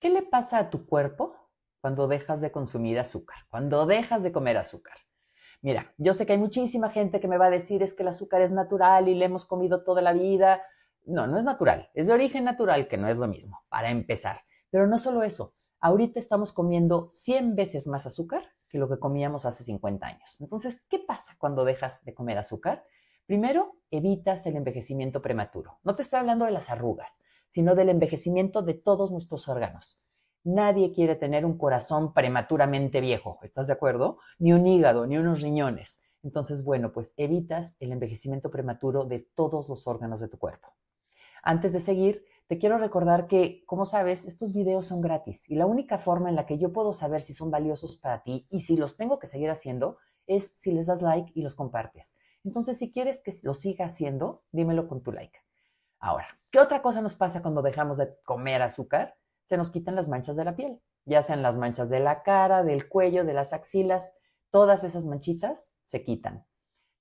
¿Qué le pasa a tu cuerpo cuando dejas de consumir azúcar? Cuando dejas de comer azúcar. Mira, yo sé que hay muchísima gente que me va a decir es que el azúcar es natural y le hemos comido toda la vida. No, no es natural, es de origen natural, que no es lo mismo, para empezar. Pero no solo eso, ahorita estamos comiendo 100 veces más azúcar que lo que comíamos hace 50 años. Entonces, ¿qué pasa cuando dejas de comer azúcar? Primero, evitas el envejecimiento prematuro. No te estoy hablando de las arrugas, sino del envejecimiento de todos nuestros órganos. Nadie quiere tener un corazón prematuramente viejo, ¿estás de acuerdo? Ni un hígado, ni unos riñones. Entonces, bueno, pues evitas el envejecimiento prematuro de todos los órganos de tu cuerpo. Antes de seguir, te quiero recordar que, como sabes, estos videos son gratis y la única forma en la que yo puedo saber si son valiosos para ti y si los tengo que seguir haciendo es si les das like y los compartes. Entonces, si quieres que lo siga haciendo, dímelo con tu like. Ahora, ¿qué otra cosa nos pasa cuando dejamos de comer azúcar? Se nos quitan las manchas de la piel, ya sean las manchas de la cara, del cuello, de las axilas, todas esas manchitas se quitan.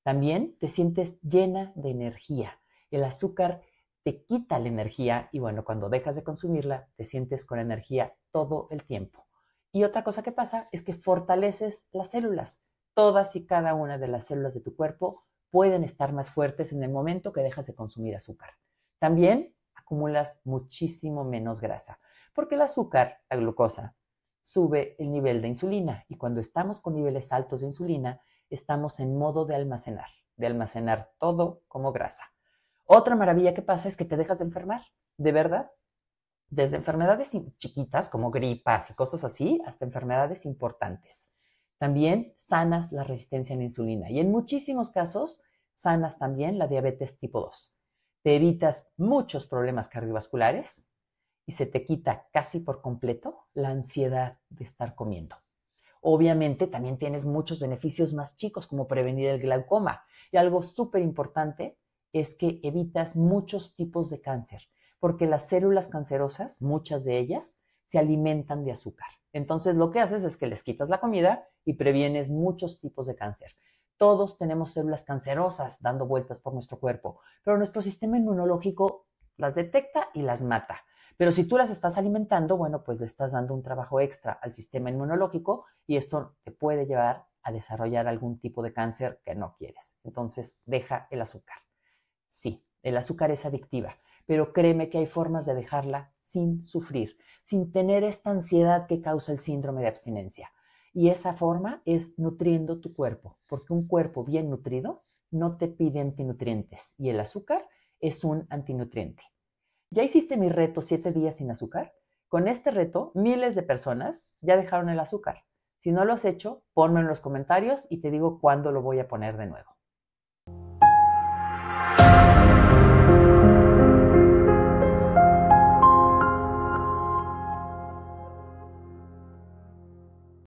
También te sientes llena de energía. El azúcar te quita la energía y bueno, cuando dejas de consumirla, te sientes con energía todo el tiempo. Y otra cosa que pasa es que fortaleces las células. Todas y cada una de las células de tu cuerpo pueden estar más fuertes en el momento que dejas de consumir azúcar. También acumulas muchísimo menos grasa, porque el azúcar, la glucosa, sube el nivel de insulina y cuando estamos con niveles altos de insulina, estamos en modo de almacenar, de almacenar todo como grasa. Otra maravilla que pasa es que te dejas de enfermar, de verdad. Desde enfermedades chiquitas como gripas y cosas así, hasta enfermedades importantes. También sanas la resistencia a la insulina y en muchísimos casos sanas también la diabetes tipo 2 te evitas muchos problemas cardiovasculares y se te quita casi por completo la ansiedad de estar comiendo. Obviamente también tienes muchos beneficios más chicos como prevenir el glaucoma. Y algo súper importante es que evitas muchos tipos de cáncer, porque las células cancerosas, muchas de ellas, se alimentan de azúcar. Entonces lo que haces es que les quitas la comida y previenes muchos tipos de cáncer. Todos tenemos células cancerosas dando vueltas por nuestro cuerpo, pero nuestro sistema inmunológico las detecta y las mata. Pero si tú las estás alimentando, bueno, pues le estás dando un trabajo extra al sistema inmunológico y esto te puede llevar a desarrollar algún tipo de cáncer que no quieres. Entonces, deja el azúcar. Sí, el azúcar es adictiva, pero créeme que hay formas de dejarla sin sufrir, sin tener esta ansiedad que causa el síndrome de abstinencia. Y esa forma es nutriendo tu cuerpo, porque un cuerpo bien nutrido no te pide antinutrientes y el azúcar es un antinutriente. ¿Ya hiciste mi reto 7 días sin azúcar? Con este reto, miles de personas ya dejaron el azúcar. Si no lo has hecho, ponme en los comentarios y te digo cuándo lo voy a poner de nuevo.